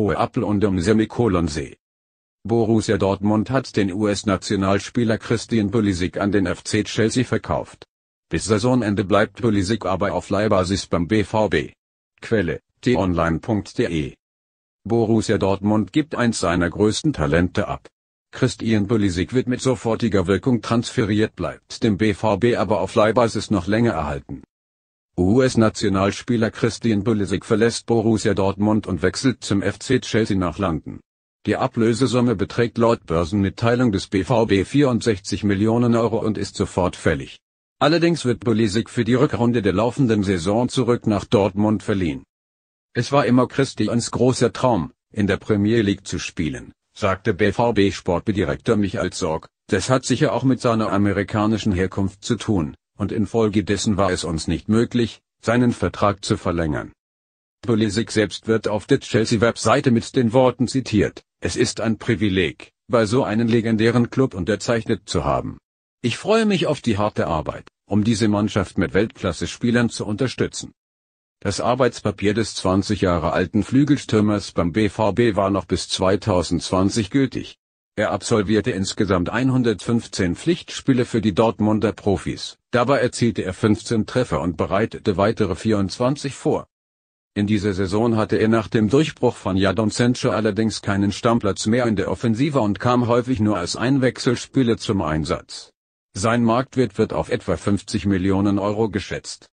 Hohe Apfel und um Semikolon See. Borussia Dortmund hat den US-Nationalspieler Christian Pulisic an den FC Chelsea verkauft. Bis Saisonende bleibt Pulisic aber auf Leihbasis beim BVB. Quelle: t-online.de Borussia Dortmund gibt eins seiner größten Talente ab. Christian Pulisic wird mit sofortiger Wirkung transferiert bleibt dem BVB aber auf Leihbasis noch länger erhalten. US-Nationalspieler Christian Pulisic verlässt Borussia Dortmund und wechselt zum FC Chelsea nach London. Die Ablösesumme beträgt laut Börsenmitteilung des BVB 64 Millionen Euro und ist sofort fällig. Allerdings wird Pulisic für die Rückrunde der laufenden Saison zurück nach Dortmund verliehen. Es war immer Christians großer Traum, in der Premier League zu spielen, sagte bvb sportbedirektor Michael Sorg. Das hat sicher auch mit seiner amerikanischen Herkunft zu tun, und infolgedessen war es uns nicht möglich, seinen Vertrag zu verlängern. Pulisic selbst wird auf der Chelsea-Webseite mit den Worten zitiert, es ist ein Privileg, bei so einem legendären Club unterzeichnet zu haben. Ich freue mich auf die harte Arbeit, um diese Mannschaft mit Weltklasse-Spielern zu unterstützen. Das Arbeitspapier des 20 Jahre alten Flügelstürmers beim BVB war noch bis 2020 gültig. Er absolvierte insgesamt 115 Pflichtspiele für die Dortmunder Profis, dabei erzielte er 15 Treffer und bereitete weitere 24 vor. In dieser Saison hatte er nach dem Durchbruch von Jadon Sancho allerdings keinen Stammplatz mehr in der Offensive und kam häufig nur als Einwechselspieler zum Einsatz. Sein Marktwert wird auf etwa 50 Millionen Euro geschätzt.